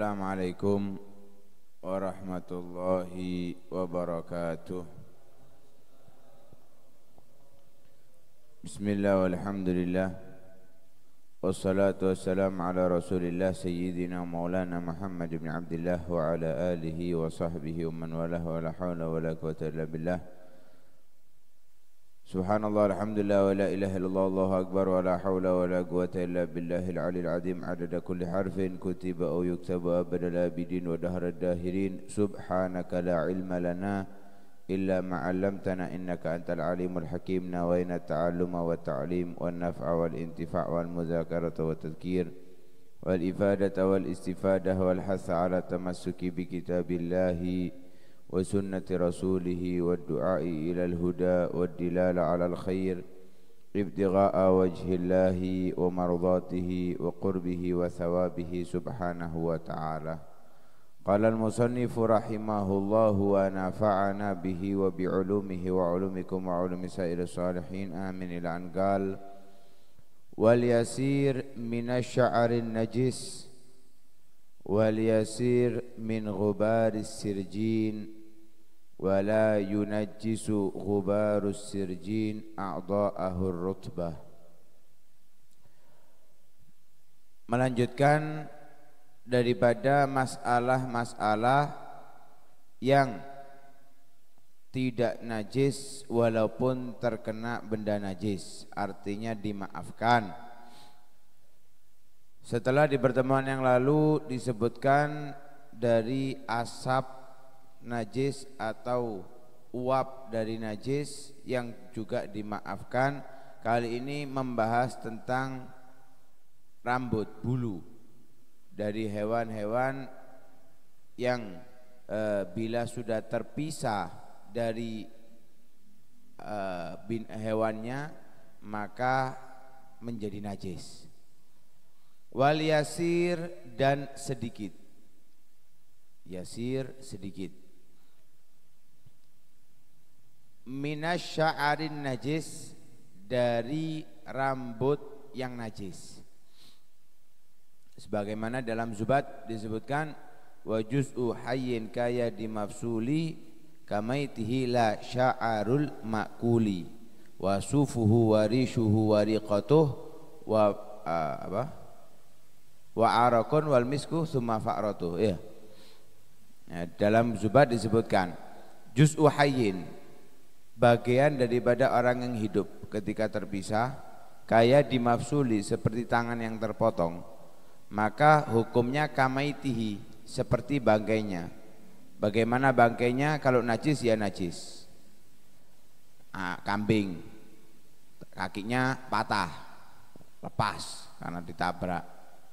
Assalamualaikum warahmatullahi wabarakatuh Bismillah walhamdulillah Wassalatu wassalam ala rasulillah Sayyidina maulana Muhammad ibn Abdullah Wa ala alihi wa sahbihi wa man walah Wa la hawla wa la quwata illa billah Subhanallah, Alhamdulillah, wa la ilaha illallah, Allahu Akbar, wa la hawla wa la quwata illa billahil alil adim, adada kulli harfin, kutiba au yuktaba abada la bidin wa dahra dahirin, subhanaka la ilma lana, illa ma'allamtana innaka antal alimul hakim, nawayna ta'alluma wa ta'lim, wa naf'a wal intifa' wal muzakarata wa tazkir, wal ifadata wal istifadah, wal hasa ala tamasuki bi kitabillahi, وسنة رسوله والدعاء إلى الهدى والدلال على الخير ابتغاء وجه الله ومرضاته وقربه وثوابه سبحانه وتعالى قال المصنف رحمه الله ونفعنا به وبعلومه وعلومكم وعلوم سائر الصالحين آمين إلى أن قال واليسير من الشعر النجس واليسير من غبار السرجين ولا ينجس غبار السرجين أعضاءه الرطبة melanjutkan daripada masalah-masalah yang tidak najis walaupun terkena benda najis artinya dimaafkan setelah di pertemuan yang lalu disebutkan dari asap najis atau uap dari najis yang juga dimaafkan kali ini membahas tentang rambut bulu dari hewan-hewan yang e, bila sudah terpisah dari e, bin, hewannya maka menjadi najis wal yasir dan sedikit yasir sedikit minasya'arin najis dari rambut yang najis. Sebagaimana dalam Zubat disebutkan wa juz'u hayyin kaya dimafsuli kamaitihi la sya'arul makuli wa sufuhu wa rishuhu wa riqatuh wa apa? wa arakun wal misku summa fa'ratuh ya. ya dalam Zubat disebutkan juz'u hayyin bagian daripada orang yang hidup ketika terpisah kaya dimafsuli seperti tangan yang terpotong maka hukumnya kamaitihi seperti bangkainya bagaimana bangkainya kalau najis ya najis ah, kambing kakinya patah lepas karena ditabrak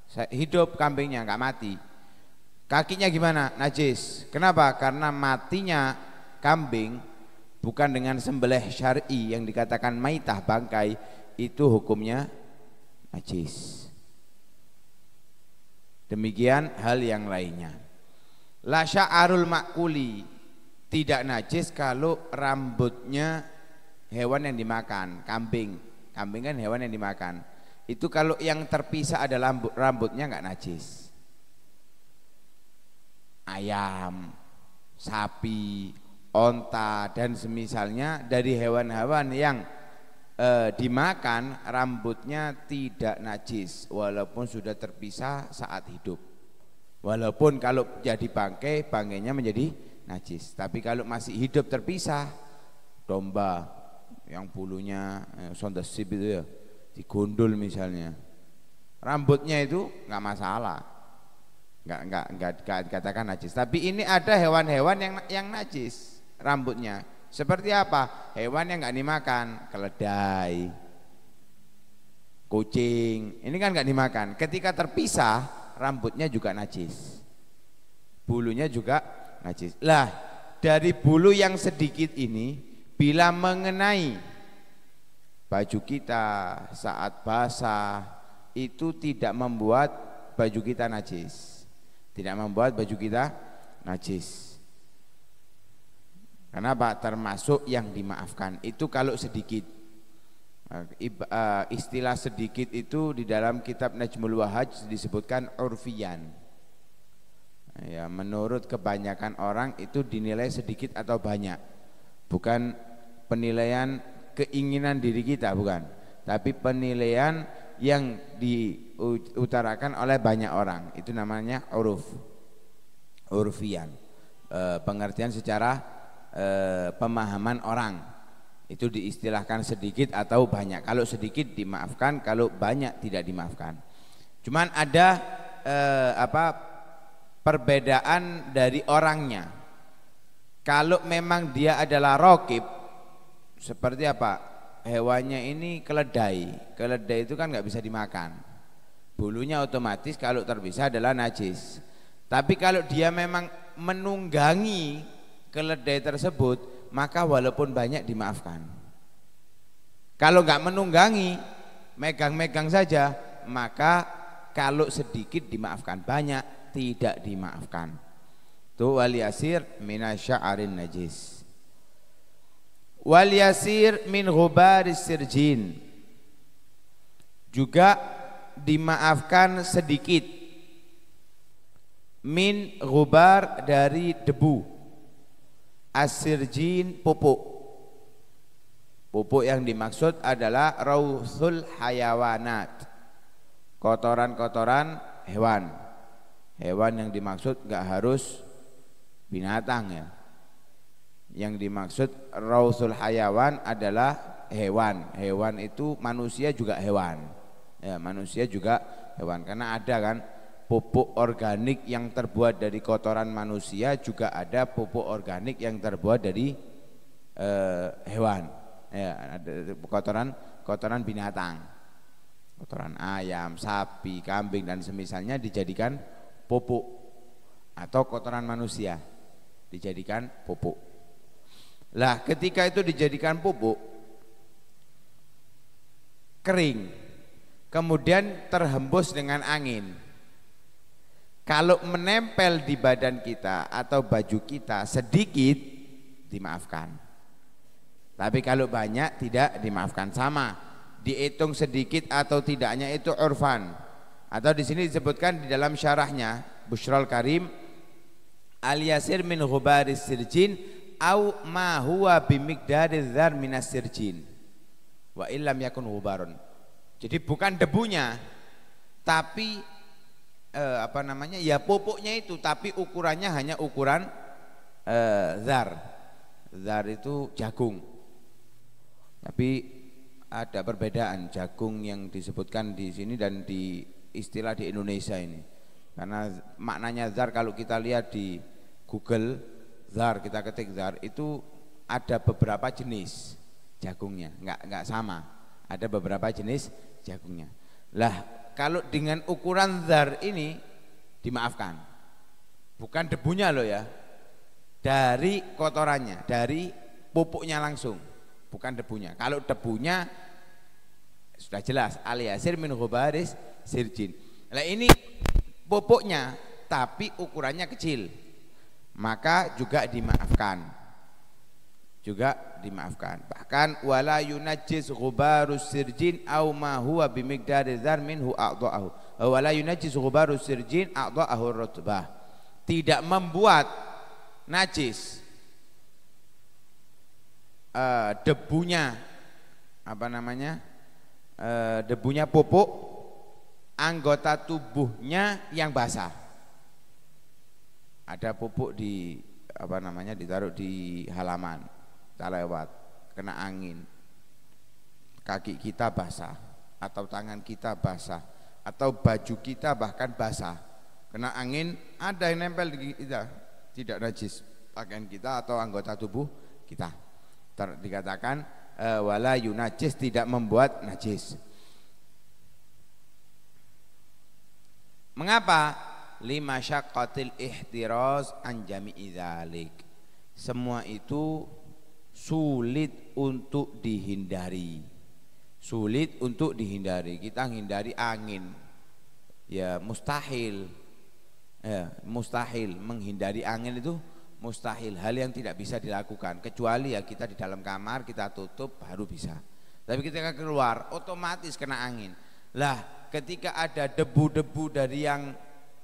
Saya hidup kambingnya enggak mati kakinya gimana najis kenapa karena matinya kambing bukan dengan sembelih syar'i yang dikatakan maitah bangkai itu hukumnya najis. Demikian hal yang lainnya. La sya'arul makuli tidak najis kalau rambutnya hewan yang dimakan, kambing. Kambing kan hewan yang dimakan. Itu kalau yang terpisah ada rambutnya nggak najis. Ayam, sapi, onta dan semisalnya dari hewan-hewan yang e, dimakan rambutnya tidak najis walaupun sudah terpisah saat hidup walaupun kalau jadi bangke bangkainya menjadi najis tapi kalau masih hidup terpisah domba yang bulunya eh, sondasib itu ya digundul misalnya rambutnya itu nggak masalah nggak nggak nggak dikatakan najis tapi ini ada hewan-hewan yang yang najis rambutnya. Seperti apa? Hewan yang nggak dimakan, keledai, kucing. Ini kan nggak dimakan. Ketika terpisah, rambutnya juga najis. Bulunya juga najis. Lah, dari bulu yang sedikit ini bila mengenai baju kita saat basah itu tidak membuat baju kita najis. Tidak membuat baju kita najis. Karena Pak termasuk yang dimaafkan itu kalau sedikit eh, eh, istilah sedikit itu di dalam kitab Najmul Wahaj disebutkan urfian ya menurut kebanyakan orang itu dinilai sedikit atau banyak bukan penilaian keinginan diri kita bukan tapi penilaian yang diutarakan oleh banyak orang itu namanya uruf urfian e, eh, pengertian secara Eh, pemahaman orang itu diistilahkan sedikit atau banyak kalau sedikit dimaafkan kalau banyak tidak dimaafkan cuman ada eh, apa perbedaan dari orangnya kalau memang dia adalah rokib seperti apa hewannya ini keledai keledai itu kan nggak bisa dimakan bulunya otomatis kalau terpisah adalah najis tapi kalau dia memang menunggangi keledai tersebut maka walaupun banyak dimaafkan kalau nggak menunggangi megang-megang saja maka kalau sedikit dimaafkan banyak tidak dimaafkan tu asir min najis Wali asir min ghubaris sirjin juga dimaafkan sedikit min ghubar dari debu asirjin pupuk pupuk yang dimaksud adalah rausul hayawanat kotoran-kotoran hewan hewan yang dimaksud nggak harus binatang ya yang dimaksud rausul hayawan adalah hewan hewan itu manusia juga hewan ya, manusia juga hewan karena ada kan pupuk organik yang terbuat dari kotoran manusia juga ada pupuk organik yang terbuat dari eh, hewan ya kotoran kotoran binatang kotoran ayam sapi kambing dan semisalnya dijadikan pupuk atau kotoran manusia dijadikan pupuk lah ketika itu dijadikan pupuk kering kemudian terhembus dengan angin kalau menempel di badan kita atau baju kita sedikit dimaafkan. Tapi kalau banyak tidak dimaafkan sama. Dihitung sedikit atau tidaknya itu urfan. Atau di sini disebutkan di dalam syarahnya Bushrol Karim al yasir min ghubaris sirjin au ma huwa bimikdari dzar minas sirjin wa illam yakun hubaron. Jadi bukan debunya tapi eh, apa namanya ya pupuknya itu tapi ukurannya hanya ukuran eh, zar zar itu jagung tapi ada perbedaan jagung yang disebutkan di sini dan di istilah di Indonesia ini karena maknanya zar kalau kita lihat di Google zar kita ketik zar itu ada beberapa jenis jagungnya nggak nggak sama ada beberapa jenis jagungnya lah kalau dengan ukuran zar ini dimaafkan. Bukan debunya loh ya. Dari kotorannya, dari pupuknya langsung, bukan debunya. Kalau debunya sudah jelas aliasir min hubaris sirjin. Nah ini pupuknya tapi ukurannya kecil. Maka juga dimaafkan juga dimaafkan. Bahkan wala yunajjis ghubarus sirjin au ma huwa bimigdari dzar minhu a'dha'ahu. Wala yunajjis ghubarus sirjin a'dha'ahu rutbah. Tidak membuat najis uh, debunya apa namanya? Uh, debunya pupuk anggota tubuhnya yang basah. Ada pupuk di apa namanya ditaruh di halaman kita lewat kena angin kaki kita basah atau tangan kita basah atau baju kita bahkan basah kena angin ada yang nempel di kita tidak najis pakaian kita atau anggota tubuh kita Ter, dikatakan e, wala yunajis tidak membuat najis mengapa lima syaqatil ihtiraz an jami'i semua itu sulit untuk dihindari sulit untuk dihindari kita hindari angin ya mustahil ya, mustahil menghindari angin itu mustahil hal yang tidak bisa dilakukan kecuali ya kita di dalam kamar kita tutup baru bisa tapi ketika keluar otomatis kena angin lah ketika ada debu-debu dari yang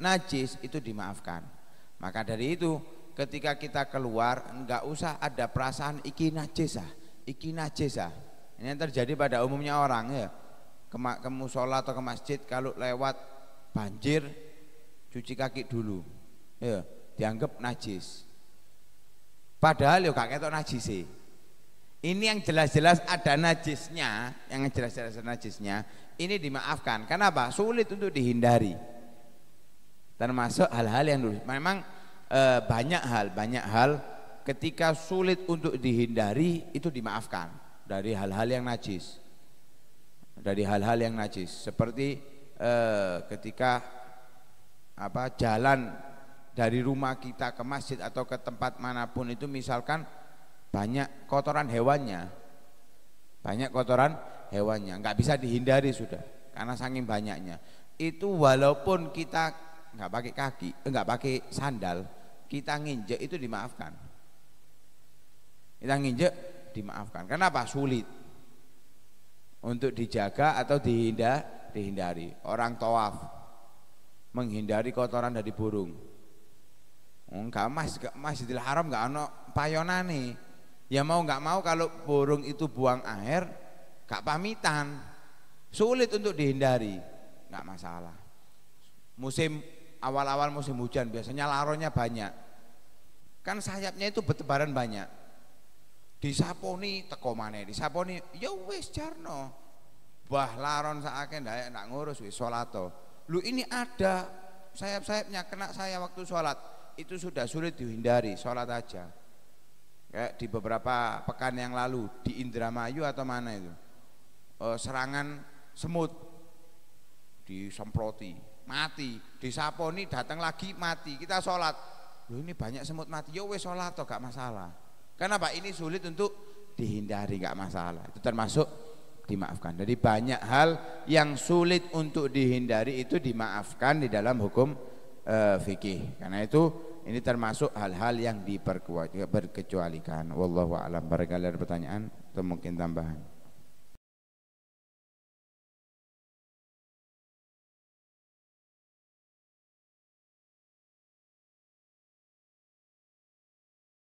najis itu dimaafkan maka dari itu ketika kita keluar nggak usah ada perasaan iki ah iki ah ini yang terjadi pada umumnya orang ya ke, ke musola atau ke masjid kalau lewat banjir cuci kaki dulu ya dianggap najis padahal ya gak itu najis sih ini yang jelas-jelas ada najisnya yang jelas-jelas ada najisnya ini dimaafkan kenapa sulit untuk dihindari termasuk hal-hal yang dulu memang eh, banyak hal, banyak hal ketika sulit untuk dihindari itu dimaafkan dari hal-hal yang najis. Dari hal-hal yang najis seperti eh, ketika apa jalan dari rumah kita ke masjid atau ke tempat manapun itu misalkan banyak kotoran hewannya banyak kotoran hewannya nggak bisa dihindari sudah karena saking banyaknya itu walaupun kita nggak pakai kaki eh, nggak pakai sandal kita nginjek itu dimaafkan kita nginjek dimaafkan kenapa sulit untuk dijaga atau dihindar dihindari orang toaf menghindari kotoran dari burung enggak mas masjidil haram enggak ono nih, ya mau enggak mau kalau burung itu buang air enggak pamitan sulit untuk dihindari enggak masalah musim awal-awal musim hujan biasanya laronya banyak kan sayapnya itu bertebaran banyak disaponi teko mana disaponi ya wes jarno bah laron saake ndak nak ngurus wis solato lu ini ada sayap-sayapnya kena saya waktu sholat itu sudah sulit dihindari sholat aja kayak di beberapa pekan yang lalu di Indramayu atau mana itu eh, serangan semut disemproti mati disaponi datang lagi mati kita sholat loh ini banyak semut mati yo ya wes sholat toh gak masalah kenapa ini sulit untuk dihindari gak masalah itu termasuk dimaafkan jadi banyak hal yang sulit untuk dihindari itu dimaafkan di dalam hukum e, fikih karena itu ini termasuk hal-hal yang diperkuat diperkecualikan wallahu alam barangkali ada pertanyaan atau mungkin tambahan